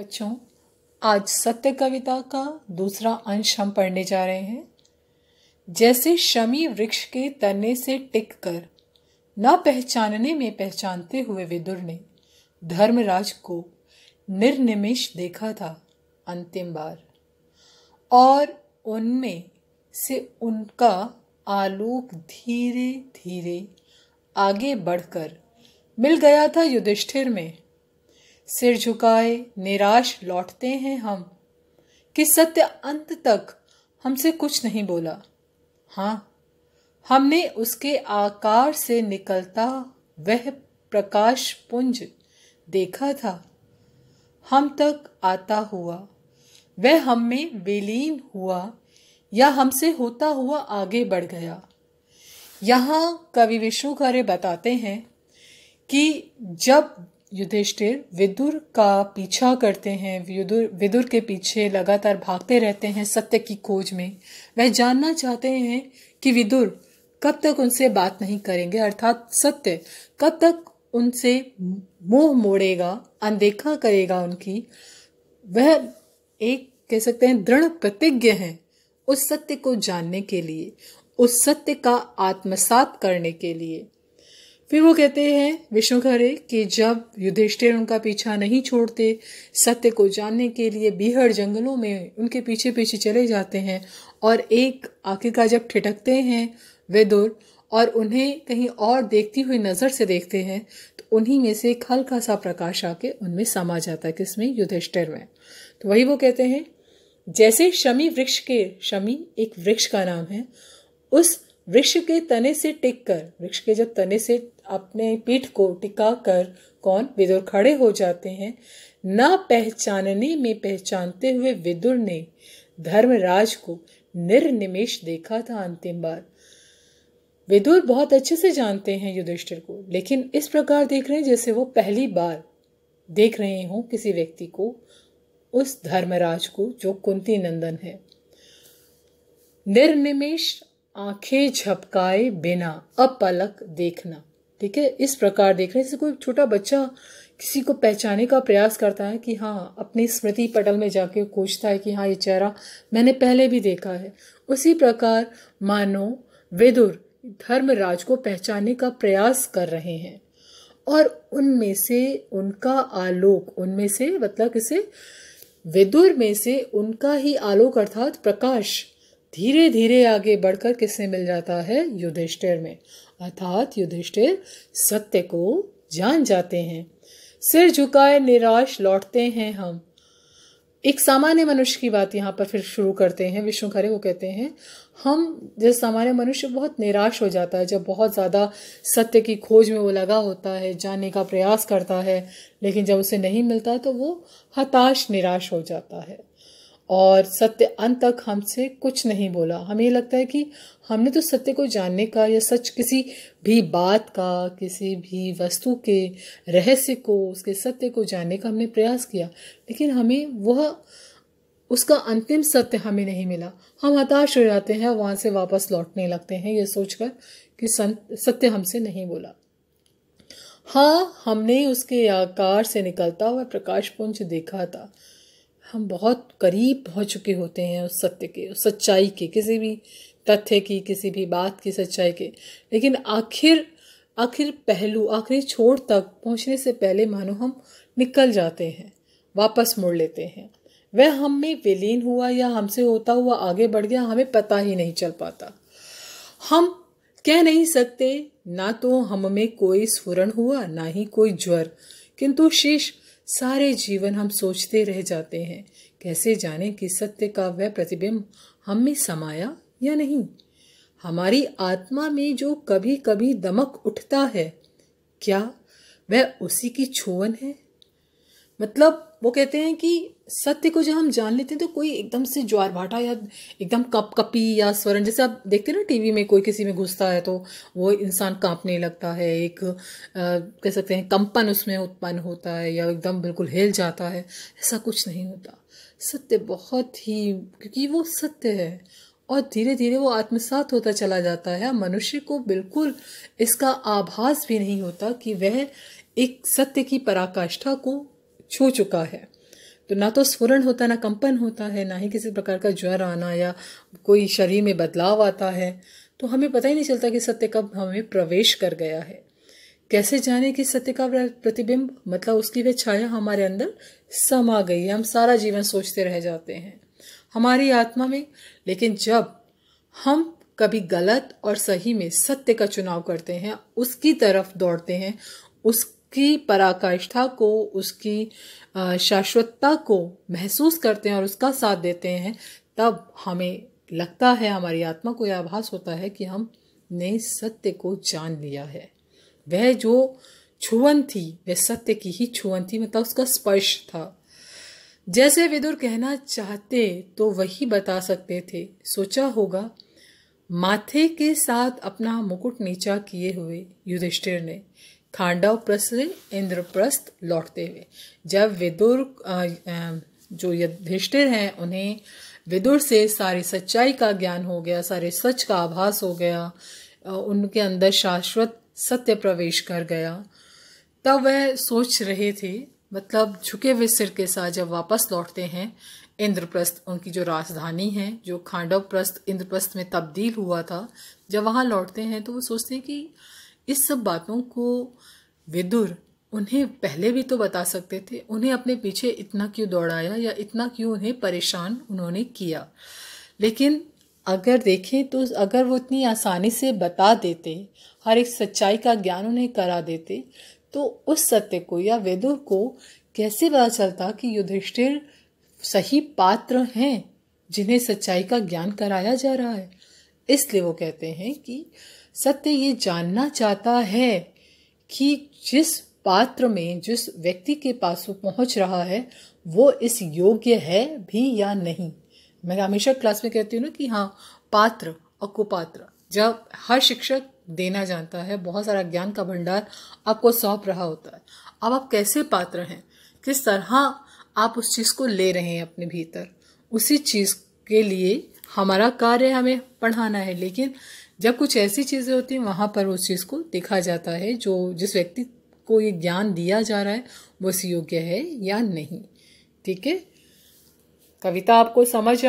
बच्चों आज सत्य कविता का दूसरा अंश हम पढ़ने जा रहे हैं जैसे शमी वृक्ष के तने से टिक कर न पहचानने में पहचानते हुए विदुर ने धर्मराज को निर्निमेश देखा था अंतिम बार और उनमें से उनका आलोक धीरे धीरे आगे बढ़कर मिल गया था युधिष्ठिर में सिर झुकाए निराश लौटते हैं हम कि सत्य अंत तक हमसे कुछ नहीं बोला हाँ हमने उसके आकार से निकलता वह प्रकाश पुंज देखा था हम तक आता हुआ वह हम में विलीन हुआ या हमसे होता हुआ आगे बढ़ गया यहाँ कवि विष्णु खरे बताते हैं कि जब युधिष्ठिर विदुर का पीछा करते हैं विदुर विदुर के पीछे लगातार भागते रहते हैं सत्य की खोज में वह जानना चाहते हैं कि विदुर कब तक उनसे बात नहीं करेंगे अर्थात सत्य कब तक उनसे मोह मोड़ेगा अनदेखा करेगा उनकी वह एक कह सकते हैं दृढ़ प्रतिज्ञ हैं उस सत्य को जानने के लिए उस सत्य का आत्मसात करने के लिए फिर वो कहते हैं विष्णु खरे कि जब युधिष्ठिर उनका पीछा नहीं छोड़ते सत्य को जानने के लिए बीहड़ जंगलों में उनके पीछे पीछे चले जाते हैं और एक आखिरकार जब ठिठकते हैं वेदुर और उन्हें कहीं और देखती हुई नज़र से देखते हैं तो उन्हीं में से एक हल्का सा प्रकाश आके उनमें समा जाता है किसमें युधिष्ठिर में तो वही वो कहते हैं जैसे शमी वृक्ष के शमी एक वृक्ष का नाम है उस वृक्ष के तने से टिक कर वृक्ष के जब तने से अपने पीठ को टिका कर कौन विदुर खड़े हो जाते हैं न पहचानने में पहचानते हुए विदुर ने धर्मराज को निर्निमेश देखा था अंतिम बार विदुर बहुत अच्छे से जानते हैं युधिष्ठिर को लेकिन इस प्रकार देख रहे हैं जैसे वो पहली बार देख रहे हों किसी व्यक्ति को उस धर्मराज को जो कुंती नंदन है निर्निमेश आंखें झपकाए बिना अपलक देखना ठीक है इस प्रकार देख रहे जैसे कोई छोटा बच्चा किसी को पहचाने का प्रयास करता है कि हाँ अपनी स्मृति पटल में जाके खोजता है कि हाँ ये चेहरा मैंने पहले भी देखा है उसी प्रकार मानो विदुर धर्मराज को पहचाने का प्रयास कर रहे हैं और उनमें से उनका आलोक उनमें से मतलब किसे विदुर में से उनका ही आलोक अर्थात प्रकाश धीरे धीरे आगे बढ़कर किससे मिल जाता है युधिष्ठिर में अर्थात युधिष्ठिर सत्य को जान जाते हैं सिर झुकाए निराश लौटते हैं हम एक सामान्य मनुष्य की बात यहाँ पर फिर शुरू करते हैं विष्णु खरे वो कहते हैं हम जैसे सामान्य मनुष्य बहुत निराश हो जाता है जब बहुत ज़्यादा सत्य की खोज में वो लगा होता है जानने का प्रयास करता है लेकिन जब उसे नहीं मिलता तो वो हताश निराश हो जाता है और सत्य अंत तक हमसे कुछ नहीं बोला हमें ये लगता है कि हमने तो सत्य को जानने का या सच किसी भी बात का किसी भी वस्तु के रहस्य को उसके सत्य को जानने का हमने प्रयास किया लेकिन हमें वह उसका अंतिम सत्य हमें नहीं मिला हम हताश हो जाते हैं वहाँ से वापस लौटने लगते हैं ये सोचकर कि सत्य हमसे नहीं बोला हाँ हमने उसके आकार से निकलता हुआ प्रकाश पुंज देखा था हम बहुत करीब पहुंच चुके होते हैं उस सत्य के उस सच्चाई के किसी भी तथ्य की किसी भी बात की सच्चाई के लेकिन आखिर आखिर पहलू आखिरी छोर तक पहुंचने से पहले मानो हम निकल जाते हैं वापस मुड़ लेते हैं वह हम में विलीन हुआ या हमसे होता हुआ आगे बढ़ गया हमें पता ही नहीं चल पाता हम कह नहीं सकते ना तो हम में कोई स्फुरन हुआ ना ही कोई ज्वर किंतु शेष सारे जीवन हम सोचते रह जाते हैं कैसे जाने कि सत्य का वह प्रतिबिंब हम में समाया या नहीं हमारी आत्मा में जो कभी कभी दमक उठता है क्या वह उसी की छुवन है मतलब वो कहते हैं कि सत्य को जब हम जान लेते हैं तो कोई एकदम से ज्वार भाटा या एकदम कप कपी या स्वर्ण जैसे आप देखते हैं ना टीवी में कोई किसी में घुसता है तो वो इंसान कांपने लगता है एक आ, कह सकते हैं कंपन उसमें उत्पन्न होता है या एकदम बिल्कुल हिल जाता है ऐसा कुछ नहीं होता सत्य बहुत ही क्योंकि वो सत्य है और धीरे धीरे वो आत्मसात होता चला जाता है मनुष्य को बिल्कुल इसका आभास भी नहीं होता कि वह एक सत्य की पराकाष्ठा को छू चुका है तो ना तो स्फुरन होता ना कंपन होता है ना ही किसी प्रकार का ज्वर आना या कोई शरीर में बदलाव आता है तो हमें पता ही नहीं चलता कि सत्य कब हमें प्रवेश कर गया है कैसे जाने कि सत्य का प्रतिबिंब मतलब उसकी वह छाया हमारे अंदर समा गई है हम सारा जीवन सोचते रह जाते हैं हमारी आत्मा में लेकिन जब हम कभी गलत और सही में सत्य का चुनाव करते हैं उसकी तरफ दौड़ते हैं उस उसकी पराकाष्ठा को उसकी शाश्वतता को महसूस करते हैं और उसका साथ देते हैं तब हमें लगता है हमारी आत्मा को यह आभास होता है कि हमने सत्य को जान लिया है वह जो छुवन थी वह सत्य की ही छुवन थी मतलब उसका स्पर्श था जैसे विदुर कहना चाहते तो वही बता सकते थे सोचा होगा माथे के साथ अपना मुकुट नीचा किए हुए युधिष्ठिर ने से इंद्रप्रस्थ लौटते हुए जब विदुर जो युधिष्ठिर हैं उन्हें विदुर से सारी सच्चाई का ज्ञान हो गया सारे सच का आभास हो गया उनके अंदर शाश्वत सत्य प्रवेश कर गया तब वह सोच रहे थे मतलब झुके हुए सिर के साथ जब वापस लौटते हैं इंद्रप्रस्थ उनकी जो राजधानी है जो प्रस्थ इंद्रप्रस्थ में तब्दील हुआ था जब वहाँ लौटते हैं तो वो सोचते हैं कि इस सब बातों को विदुर उन्हें पहले भी तो बता सकते थे उन्हें अपने पीछे इतना क्यों दौड़ाया या इतना क्यों उन्हें परेशान उन्होंने किया लेकिन अगर देखें तो अगर वो इतनी आसानी से बता देते हर एक सच्चाई का ज्ञान उन्हें करा देते तो उस सत्य को या वेदुर को कैसे पता चलता कि युधिष्ठिर सही पात्र हैं जिन्हें सच्चाई का ज्ञान कराया जा रहा है इसलिए वो कहते हैं कि सत्य ये जानना चाहता है कि जिस पात्र में जिस व्यक्ति के पास वो पहुंच रहा है वो इस योग्य है भी या नहीं मैं हमेशा क्लास में कहती हूँ ना कि हाँ पात्र और कुपात्र जब हर शिक्षक देना जानता है बहुत सारा ज्ञान का भंडार आपको सौंप रहा होता है अब आप कैसे पात्र हैं किस तरह आप उस चीज़ को ले रहे हैं अपने भीतर उसी चीज़ के लिए हमारा कार्य हमें पढ़ाना है लेकिन जब कुछ ऐसी चीज़ें होती हैं वहाँ पर उस चीज़ को देखा जाता है जो जिस व्यक्ति को ये ज्ञान दिया जा रहा है वो योग्य है या नहीं ठीक है कविता आपको समझ